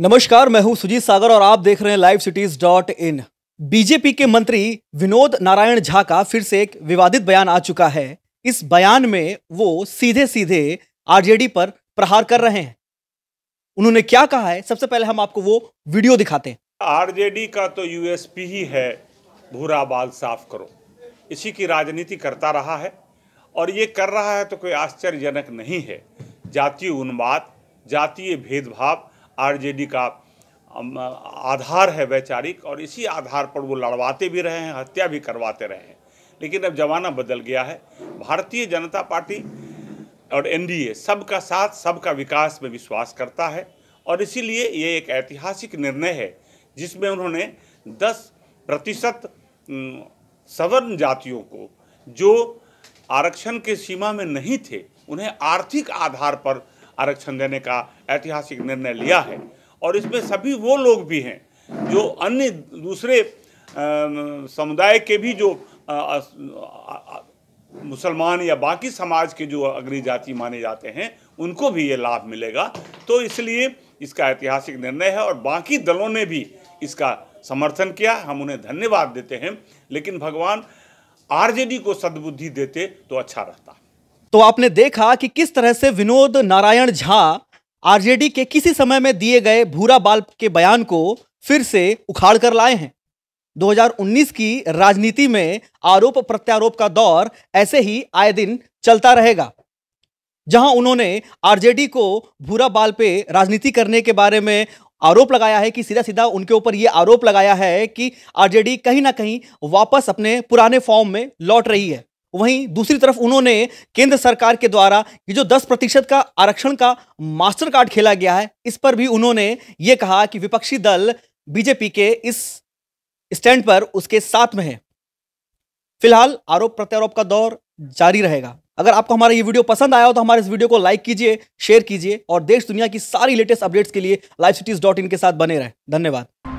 नमस्कार मैं हूं सुजीत सागर और आप देख रहे हैं live cities dot in BJP के मंत्री विनोद नारायण झा का फिर से एक विवादित बयान आ चुका है इस बयान में वो सीधे सीधे आरजेडी पर प्रहार कर रहे हैं उन्होंने क्या कहा है सबसे पहले हम आपको वो वीडियो दिखाते हैं आरजेडी का तो यूएसपी ही है भूरा बाल साफ करो इसी की राजनीति करता रहा है और ये कर रहा है तो कोई आश्चर्यजनक नहीं है जातीय उन्माद जातीय भेदभाव आरजेडी का आधार है वैचारिक और इसी आधार पर वो लड़वाते भी रहे हैं हत्या भी करवाते रहे हैं लेकिन अब जमाना बदल गया है भारतीय जनता पार्टी और एनडीए सबका साथ सबका विकास में विश्वास करता है और इसीलिए ये एक ऐतिहासिक निर्णय है जिसमें उन्होंने 10 प्रतिशत सवर्ण जातियों को जो आरक्षण के सीमा में नहीं थे उन्हें आर्थिक आधार पर आरक्षण देने का ऐतिहासिक निर्णय लिया है और इसमें सभी वो लोग भी हैं जो अन्य दूसरे समुदाय के भी जो मुसलमान या बाकी समाज के जो अग्नि जाति माने जाते हैं उनको भी ये लाभ मिलेगा तो इसलिए इसका ऐतिहासिक निर्णय है और बाकी दलों ने भी इसका समर्थन किया हम उन्हें धन्यवाद देते हैं लेकिन भगवान आरजेडी को सद्बुद्धि देते तो अच्छा रहता तो आपने देखा कि किस तरह से विनोद नारायण झा आरजेडी के किसी समय में दिए गए भूरा बाल के बयान को फिर से उखाड़ कर लाए हैं 2019 की राजनीति में आरोप प्रत्यारोप का दौर ऐसे ही आए दिन चलता रहेगा जहां उन्होंने आरजेडी को भूरा बाल पे राजनीति करने के बारे में आरोप लगाया है कि सीधा सीधा उनके ऊपर ये आरोप लगाया है कि आरजेडी कहीं ना कहीं वापस अपने पुराने फॉर्म में लौट रही है वहीं दूसरी तरफ उन्होंने केंद्र सरकार के द्वारा ये जो 10 प्रतिशत का आरक्षण का मास्टर कार्ड खेला गया है इस पर भी उन्होंने ये कहा कि विपक्षी दल बीजेपी के इस स्टैंड पर उसके साथ में है फिलहाल आरोप प्रत्यारोप का दौर जारी रहेगा अगर आपको हमारा ये वीडियो पसंद आया हो तो हमारे इस वीडियो को लाइक कीजिए शेयर कीजिए और देश दुनिया की सारी लेटेस्ट अपडेट्स के लिए लाइव सिटीज डॉट इन के साथ बने रहे धन्यवाद